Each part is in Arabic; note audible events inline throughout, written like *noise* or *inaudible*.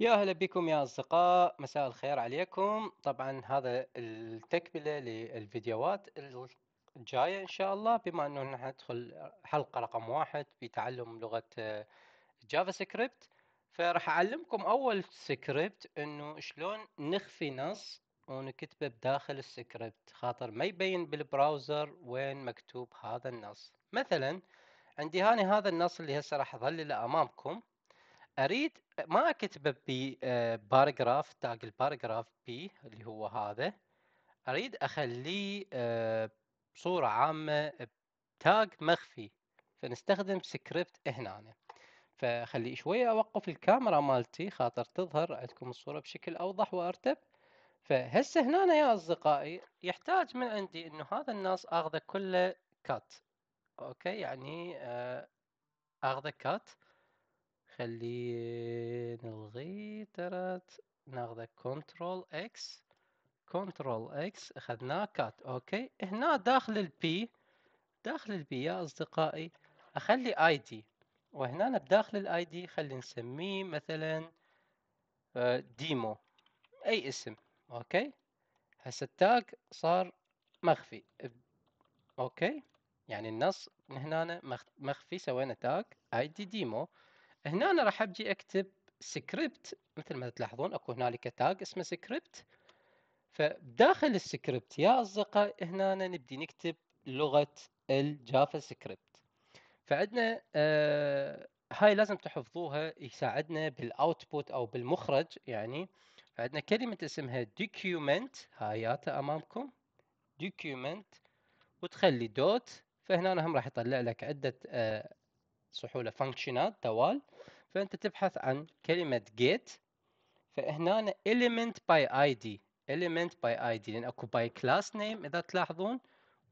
يا اهلا بكم يا اصدقاء مساء الخير عليكم طبعا هذا التكمله للفيديوهات الجايه ان شاء الله بما انه نحن ندخل حلقه رقم واحد بتعلم لغه جافا سكريبت فراح اعلمكم اول سكريبت انه شلون نخفي نص ونكتبه بداخل السكريبت خاطر ما يبين بالبراوزر وين مكتوب هذا النص مثلا عندي هاني هذا النص اللي هسه راح اظلله امامكم اريد ما اكتبه باراجراف تاج الباراجراف بي اللي هو هذا اريد اخليه آه، بصوره عامه تاج مخفي فنستخدم سكريبت هنا فخلي شويه اوقف الكاميرا مالتي خاطر تظهر عندكم الصوره بشكل اوضح وارتب فهسه هنا يا اصدقائي يحتاج من عندي انه هذا النص اخذه كله كات اوكي يعني آه، اخذه كات خليه نلغي ترات ناخذ كنترول اكس كنترول اكس اخذناه كات اوكي هنا داخل البي داخل البي يا اصدقائي اخلي اي دي وهنا بداخل الاي دي خلي نسميه مثلا آه، ديمو اي اسم اوكي هسه التاج صار مخفي اوكي يعني النص من هنا مخفي سوينا تاج اي دي ديمو هنا انا راح ابجي اكتب سكريبت مثل ما تلاحظون اكو هنالك تاج اسمه سكريبت فداخل السكريبت يا اصدقاء هنا نبدي نكتب لغه الجافا سكريبت فعندنا آه هاي لازم تحفظوها يساعدنا بالاوتبوت او بالمخرج يعني فعندنا كلمه اسمها document هاياته امامكم document وتخلي دوت فهنا هم راح يطلع لك عده آه سحوله فانكشنات دوال فانت تبحث عن كلمه جيت فهنا element by id element by id لان اكو by class name اذا تلاحظون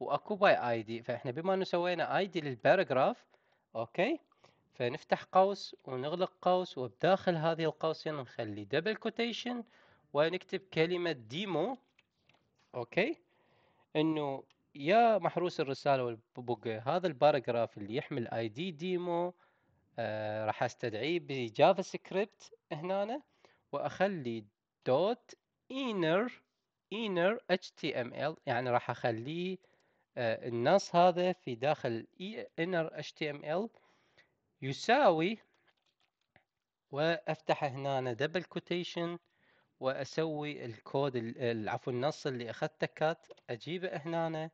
واكو by id فاحنا بما انه سوينا id للباراجراف اوكي فنفتح قوس ونغلق قوس وبداخل هذه القوسين نخلي دبل كوتيشن ونكتب كلمه ديمو اوكي انه يا محروس الرسالة والبوجة هذا الباراجراف اللي يحمل اي دي ديمو آه راح استدعيه بجافا سكريبت هنا واخلي دوت انر انر اتش تي ام ال يعني راح اخليه آه النص هذا في داخل انر اتش تي ام ال يساوي وافتح هنا دبل كوتيشن واسوي الكود عفوا النص اللي اخذته كات اجيبه هنا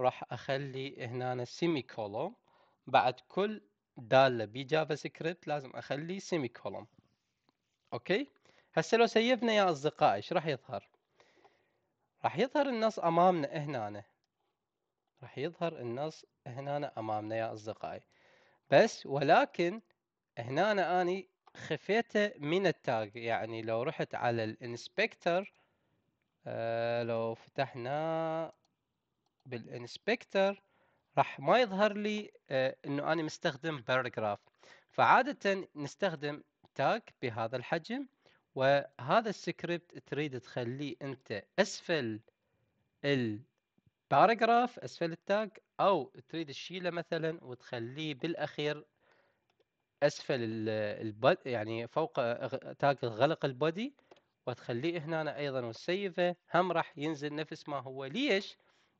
راح اخلي هنا سيمي كولوم بعد كل دالة بجافا سكريبت لازم اخلي سيمي كولوم اوكي هسه لو سيفنا يا اصدقائي ايش راح يظهر راح يظهر النص امامنا هنا راح يظهر النص هنا امامنا يا اصدقائي بس ولكن هنا اني خفيته من التاج يعني لو رحت على الانسبكتر آه لو فتحنا بالانسبكتر راح ما يظهر لي آه، انه انا مستخدم باراجراف فعادة نستخدم تاج بهذا الحجم وهذا السكريبت تريد تخليه انت اسفل الباراجراف اسفل التاج او تريد تشيله مثلا وتخليه بالاخير اسفل البد يعني فوق تاج آه، غلق البودي وتخليه هنا ايضا وتسيفه هم راح ينزل نفس ما هو ليش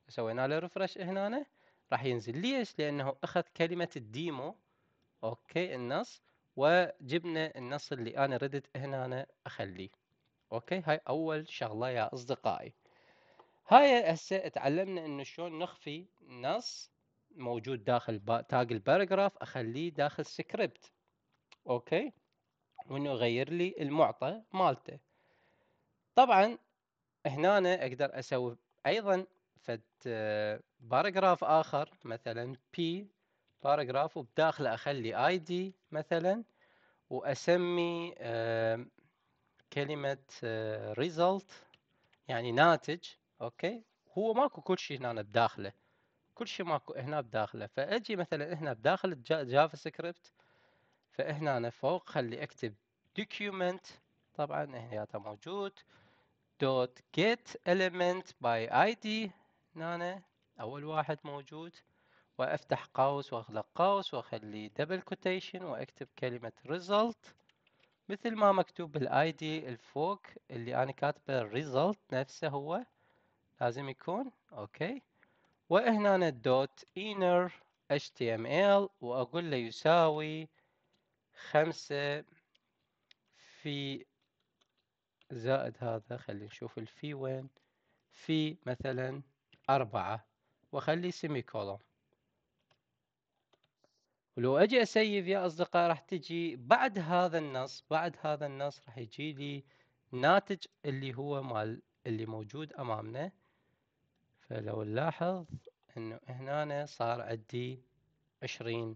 سوينا له ريفرش هنا راح ينزل ليش لانه اخذ كلمه الديمو اوكي النص وجبنا النص اللي انا ردت هنا اخليه اوكي هاي اول شغله يا اصدقائي هاي هسه تعلمنا انه شلون نخفي نص موجود داخل با... تاج الباراجراف اخليه داخل سكريبت اوكي وانه يغير لي المعطى مالته طبعا هنا اقدر اسوي ايضا فد باراجراف اخر مثلا بي باراجراف وبداخله اخلي اي دي مثلا واسمي كلمه ريزلت آه، يعني ناتج اوكي هو ماكو كل شيء هنا بداخله كل شيء ماكو هنا بداخله فاجي مثلا هنا بداخل جافا سكريبت فهنا أنا فوق خلي اكتب document طبعا هنا موجود دوت get element by id هنا أول واحد موجود وأفتح قوس وأغلق قوس وأخلي دبل كوتيشن وأكتب كلمة result مثل ما مكتوب بالاي دي الفوق اللي أنا كاتبه result نفسه هو لازم يكون أوكي وهنا دوت inner html وأقول له يساوي خمسة في زائد هذا خلي نشوف الفي وين في مثلا أربعة وخلي سيمي كولون ولو أجي أسيف يا أصدقاء راح تجي بعد هذا النص بعد هذا النص راح يجي لي ناتج اللي هو مال اللي موجود أمامنا فلو نلاحظ انه هنا صار عندي عشرين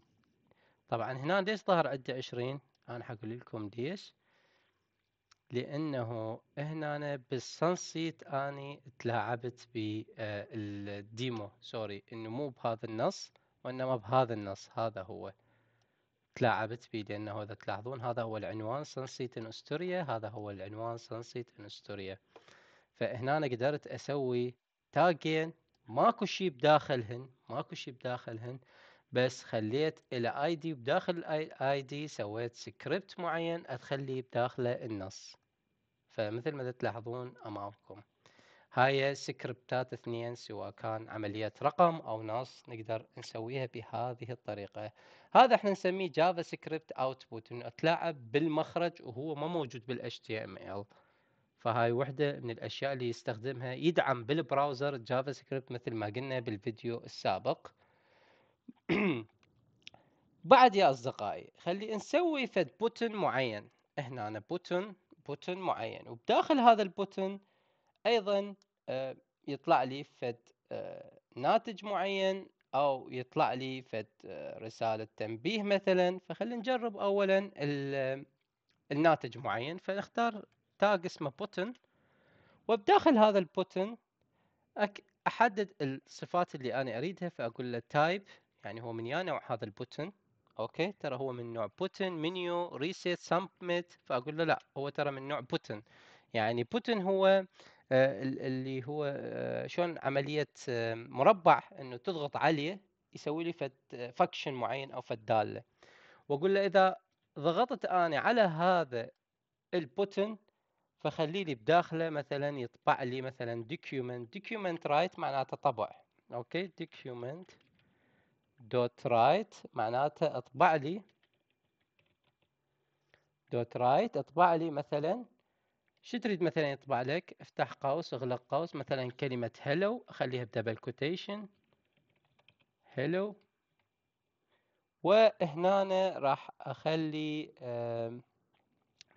طبعا هنا ليش ظهر عندي عشرين انا حقول لكم ديش لأنه هنا أنا بالسنسيت أني تلاعبت بالديمو آه، سوري إنه مو بهذا النص وإنما بهذا النص هذا هو تلاعبت به لأنه إذا تلاحظون هذا هو العنوان سنسيت إن أستوريا هذا هو العنوان سنسيت إن أستوريا فهنا أنا قدرت أسوي تاجين ماكو شيء بداخلهن ماكو شيء بداخلهن بس خليت إلى اي دي بداخل الاي دي سويت سكريبت معين أخلي بداخله النص فمثل ما تلاحظون أمامكم هاي سكريبتات اثنين سواء كان عملية رقم أو نص نقدر نسويها بهذه الطريقة هذا احنا نسميه جافا سكريبت اوتبوت انه اتلاعب بالمخرج وهو ما موجود بال HTML فهاي وحدة من الأشياء اللي يستخدمها يدعم بالبراوزر جافا سكريبت مثل ما قلنا بالفيديو السابق *clears throat* بعد يا أصدقائي خلي نسوي فد بوتن معين هنا أنا بوتن بوتن معين وبداخل هذا البوتن أيضا آه، يطلع لي فد آه، ناتج معين أو يطلع لي فد آه، رسالة تنبيه مثلا فخلي نجرب أولا الناتج معين فنختار تاج اسمه بوتن وبداخل هذا البوتن أحدد الصفات اللي أنا أريدها فأقول له تايب يعني هو من يا نوع هذا البوتن اوكي ترى هو من نوع بوتن منيو ريسيت سامبمت فاقول له لا هو ترى من نوع بوتن يعني بوتن هو آه، اللي هو آه، شلون عمليه آه، مربع انه تضغط عليه يسوي لي فد فكشن معين او فد داله واقول له اذا ضغطت انا على هذا البوتن فخلي لي بداخله مثلا يطبع لي مثلا دوكيومنت دوكيومنت رايت معناته طبع اوكي دوكيومنت دوت رايت معناته اطبع لي دوت رايت اطبع لي مثلا شو تريد مثلا يطبع لك افتح قوس اغلق قوس مثلا كلمة هلو اخليها بدبل كوتيشن هلو وهنا راح اخلي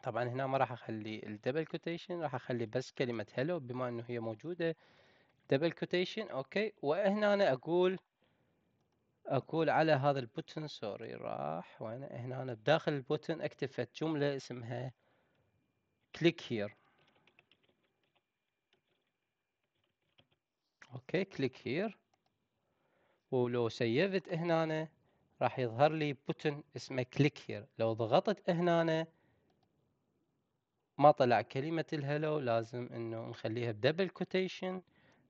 طبعا هنا ما راح اخلي الدبل كوتيشن راح اخلي بس كلمة هلو بما انه هي موجودة دبل كوتيشن اوكي وهنا اقول اقول على هذا البوتن سوري راح وانا هنا أنا بداخل البوتن اكتب فت جملة اسمها كليك هير اوكي كليك هير ولو سيفت هنا راح يظهر لي بوتن اسمه كليك هير لو ضغطت هنا ما طلع كلمة الهلو لازم انه نخليها بدبل كوتيشن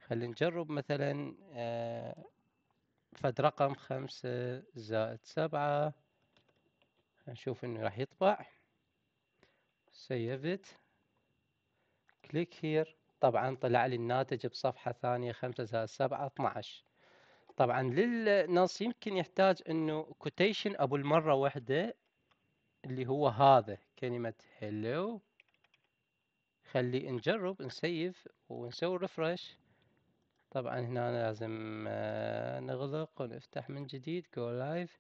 خلينا نجرب مثلا آه فد رقم خمسة زائد سبعة هنشوف انه راح يطبع سيفت كليك هير طبعا طلع لي الناتج بصفحة ثانية خمسة زائد سبعة اثناش طبعا للنص يمكن يحتاج انه كوتيشن ابو المرة واحدة اللي هو هذا كلمة hello خلي نجرب نسيف ونسوي ريفرش طبعا هنا لازم آه، نغلق ونفتح من جديد جو لايف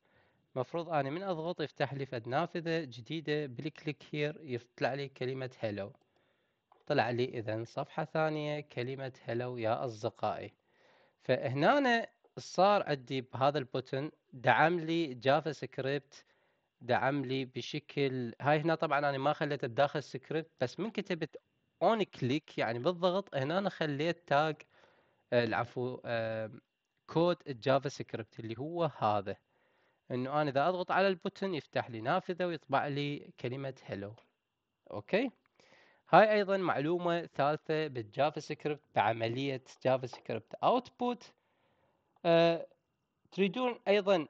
مفروض انا من اضغط يفتح لي فد نافذة جديدة بالكليك هير يطلع لي كلمة هلو طلع لي اذا صفحة ثانية كلمة هلو يا اصدقائي فهنا صار عندي بهذا البوتن دعم لي جافا سكريبت دعم لي بشكل هاي هنا طبعا انا ما خليته بداخل سكريبت بس من كتبت اون كليك يعني بالضغط هنا أنا خليت تاج آه، العفو آه، كود الجافا سكريبت اللي هو هذا انه انا اذا اضغط على البوتن يفتح لي نافذه ويطبع لي كلمه هلو اوكي هاي ايضا معلومه ثالثه بالجافا سكريبت بعمليه جافا سكريبت اوتبوت آه، تريدون ايضا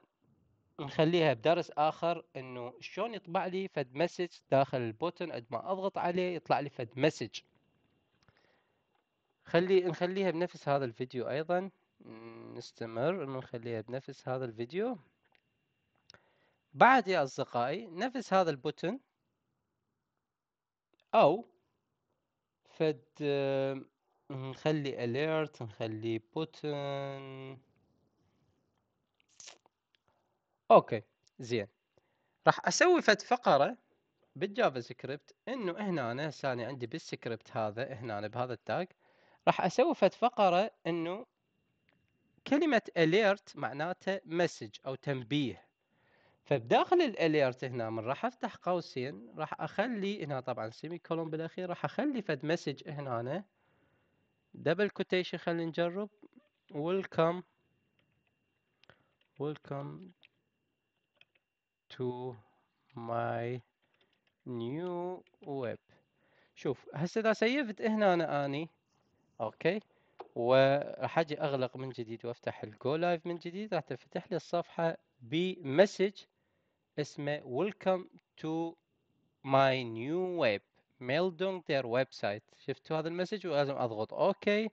نخليها بدرس اخر انه شلون يطبع لي فد مسج داخل البوتن قد ما اضغط عليه يطلع لي فد مسج خلي نخليها بنفس هذا الفيديو أيضا نستمر إنه نخليها بنفس هذا الفيديو بعد يا أصدقائي نفس هذا البوتن أو فد نخلي alert نخلي button اوكي زين راح اسوي فد فقرة بالجافا سكريبت انه هنا انا ساني عندي بالسكريبت هذا هنا بهذا التاج راح اسوي فد فقره انه كلمه alert معناته مسج او تنبيه فبداخل الاليرت هنا من راح افتح قوسين راح اخلي هنا طبعا سيمي كولون بالاخير راح اخلي فد مسج هنا أنا. دبل كوتيشن خلينا نجرب ويلكم ويلكم تو ماي نيو ويب شوف هسه اذا سيفت هنا أنا اني اوكي وراح اجي اغلق من جديد وافتح الجو لايف من جديد راح تفتح لي الصفحه بمسج اسمه ويلكم تو ماي نيو ويب ميل دونج ذير ويب سايت شفتوا هذا المسج ولازم اضغط اوكي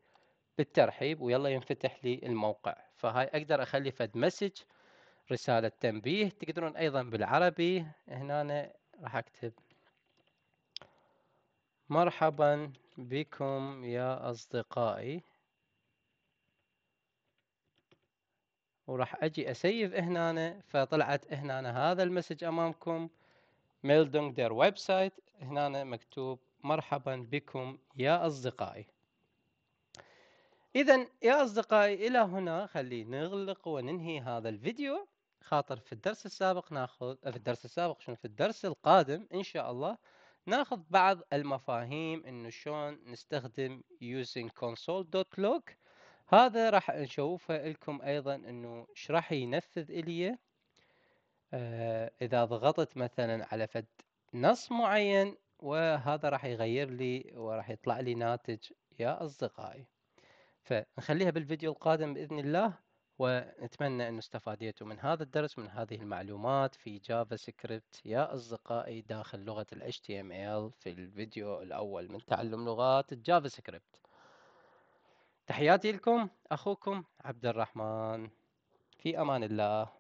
بالترحيب ويلا ينفتح لي الموقع فهاي اقدر اخلي فد مسج رسالة تنبيه تقدرون ايضا بالعربي هنا راح اكتب مرحبا بكم يا أصدقائي وراح أجي أسيف هنا فطلعت هنا هذا المسج أمامكم ميلدونج دير ويب سايت هنا مكتوب مرحبا بكم يا أصدقائي إذا يا أصدقائي إلى هنا خلي نغلق وننهي هذا الفيديو خاطر في الدرس السابق ناخذ في الدرس السابق شنو في الدرس القادم إن شاء الله ناخذ بعض المفاهيم انه شلون نستخدم using console.log هذا راح نشوفه لكم ايضا انه ايش راح ينفذ الي آه، اذا ضغطت مثلا على فد نص معين وهذا راح يغير لي وراح يطلع لي ناتج يا اصدقائي فنخليها بالفيديو القادم باذن الله ونتمنى أن استفاديتوا من هذا الدرس من هذه المعلومات في جافا سكريبت يا أصدقائي داخل لغة ال HTML في الفيديو الأول من تعلم لغات الجافا سكريبت تحياتي لكم أخوكم عبد الرحمن في أمان الله